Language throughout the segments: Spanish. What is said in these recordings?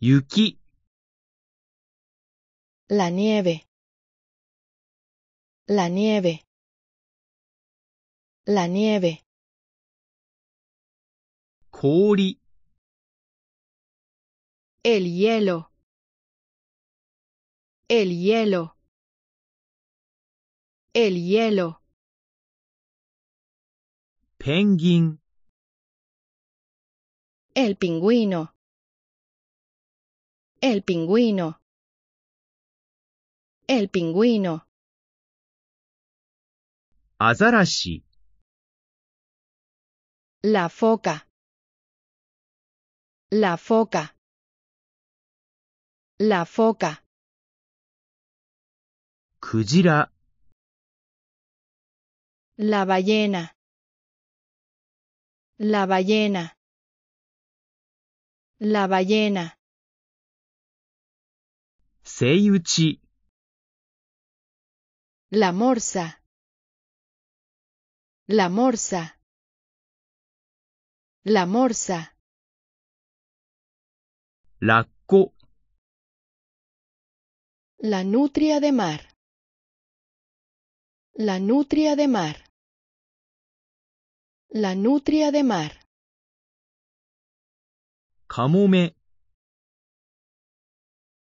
Yuki. La nieve. La nieve. La nieve. El hielo. El hielo. El hielo. El pingüino. El pingüino. El pingüino. Azarashi. La foca. La foca. La foca. Kujira. La ballena. La ballena. La ballena. SEIUCHI La morsa. La morsa. La morsa. co La nutria de mar. La nutria de mar. La nutria de mar.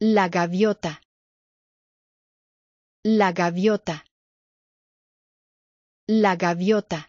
La gaviota. La gaviota. La gaviota.